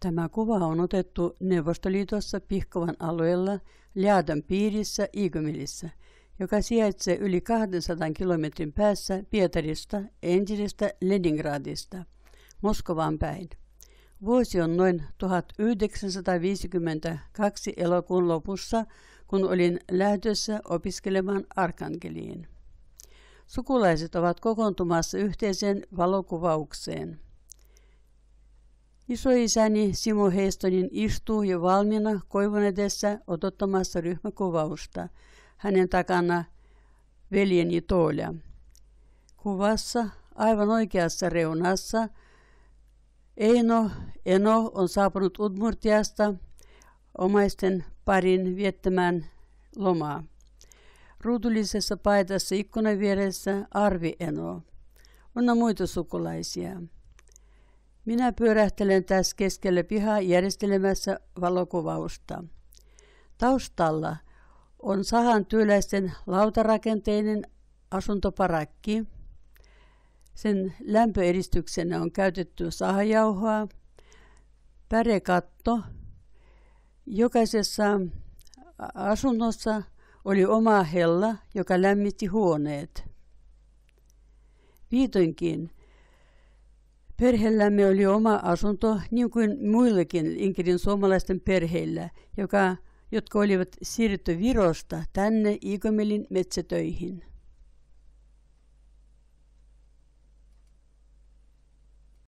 Tämä kuva on otettu Neuvostoliitossa Pihkovan alueella Läädön piirissä Iigomilissä, joka sijaitsee yli 200 kilometrin päässä Pietarista, entisestä Leningradista, Moskovaan päin. Vuosi on noin 1952 elokuun lopussa, kun olin lähdössä opiskelemaan Arkangeliin. Sukulaiset ovat kokoontumassa yhteiseen valokuvaukseen – Isoisäni Simo Heistonin istuu jo valmiina koivun edessä odottamassa ryhmäkuvausta. Hänen takana veljeni Toolia. Kuvassa aivan oikeassa reunassa Eino Eno on saapunut Udmurtiasta omaisten parin viettämään lomaa. Ruudullisessa paidassa ikkunan vieressä Arvi Eno. On muita sukulaisia. Minä pyörähtelen tässä keskelle pihaa järjestelemässä valokuvausta. Taustalla on sahan työläisten lautarakenteinen asuntoparakki. Sen lämpöeristyksenä on käytetty sahajauhoa, pärekatto. Jokaisessa asunnossa oli oma hella, joka lämmitti huoneet. Viitoinkin Perheellämme oli oma asunto, niin kuin muillakin Inkerin suomalaisten perheillä, joka, jotka olivat siirretty Virosta tänne Igomelin metsätöihin.